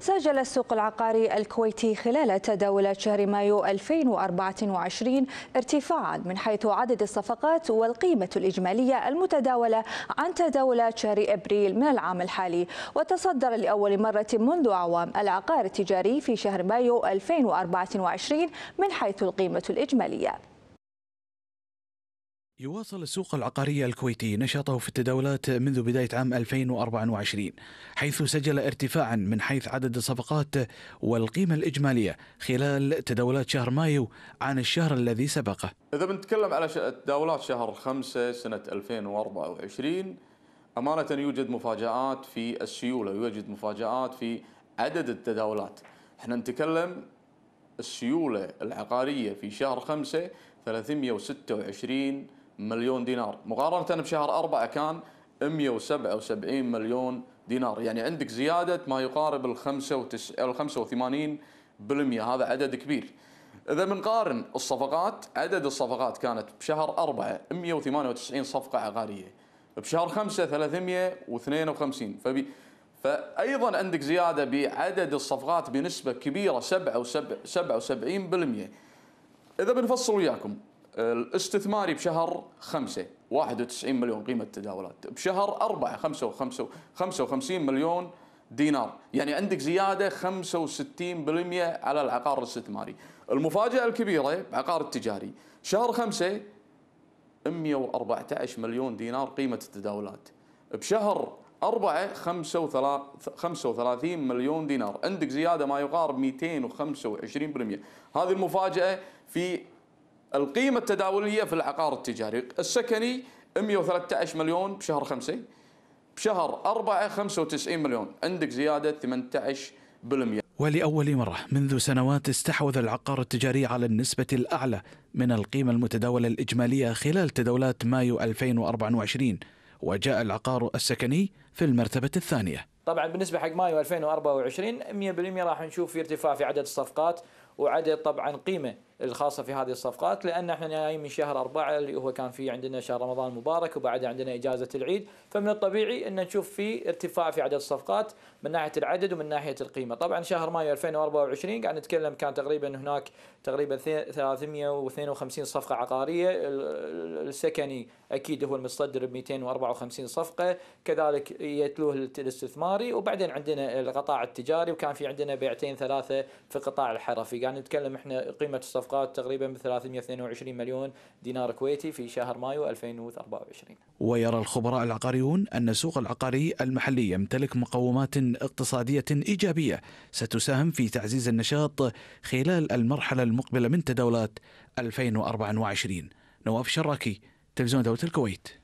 سجل السوق العقاري الكويتي خلال تداولات شهر مايو 2024 ارتفاعا من حيث عدد الصفقات والقيمة الإجمالية المتداولة عن تداولات شهر أبريل من العام الحالي وتصدر لأول مرة منذ عوام العقار التجاري في شهر مايو 2024 من حيث القيمة الإجمالية يواصل السوق العقاري الكويتي نشاطه في التداولات منذ بداية عام 2024 حيث سجل ارتفاعا من حيث عدد الصفقات والقيمة الإجمالية خلال تداولات شهر مايو عن الشهر الذي سبقه إذا بنتكلم على تداولات شهر 5 سنة 2024 أمانة يوجد مفاجآت في السيولة يوجد مفاجآت في عدد التداولات احنا نتكلم السيولة العقارية في شهر 5 326 مليون دينار مقارنة بشهر أربعة كان 177 مليون دينار يعني عندك زيادة ما يقارب ال 85% هذا عدد كبير إذا بنقارن الصفقات عدد الصفقات كانت بشهر أربعة 198 صفقة عقارية بشهر خمسة 352 فبي فأيضا عندك زيادة بعدد الصفقات بنسبة كبيرة 77% إذا بنفصل وياكم الاستثماري بشهر 5 91 مليون قيمه التداولات بشهر 4 55 مليون دينار يعني عندك زياده 65% على العقار الاستثماري المفاجاه الكبيره بعقار التجاري شهر 5 114 مليون دينار قيمه التداولات بشهر 4 35 مليون دينار عندك زياده ما يقارب 225% هذه المفاجاه في القيمة التداولية في العقار التجاري السكني 113 مليون بشهر 5 بشهر 4 95 مليون عندك زيادة 18% ولأول مرة منذ سنوات استحوذ العقار التجاري على النسبة الأعلى من القيمة المتداولة الإجمالية خلال تداولات مايو 2024 وجاء العقار السكني في المرتبة الثانية طبعا بالنسبة حق مايو 2024 100% راح نشوف في ارتفاع في عدد الصفقات وعدد طبعا قيمة الخاصة في هذه الصفقات لأن احنا جايين من شهر أربعة اللي هو كان في عندنا شهر رمضان المبارك وبعد عندنا إجازة العيد فمن الطبيعي أن نشوف في ارتفاع في عدد الصفقات من ناحية العدد ومن ناحية القيمة طبعا شهر مايو 2024 قاعد نتكلم كان تقريبا هناك تقريبا 352 صفقة عقارية السكني أكيد هو المتصدر ب 254 صفقة كذلك يتلوه الاستثماري وبعدين عندنا القطاع التجاري وكان في عندنا بيعتين ثلاثة في القطاع الحرفي قاعد نتكلم احنا قيمة الصفقة الصفقات تقريبا ب 322 مليون دينار كويتي في شهر مايو 2024 ويرى الخبراء العقاريون أن السوق العقاري المحلي يمتلك مقومات اقتصادية إيجابية ستساهم في تعزيز النشاط خلال المرحلة المقبلة من تداولات 2024 نواف شراكي تلفزيون دولة الكويت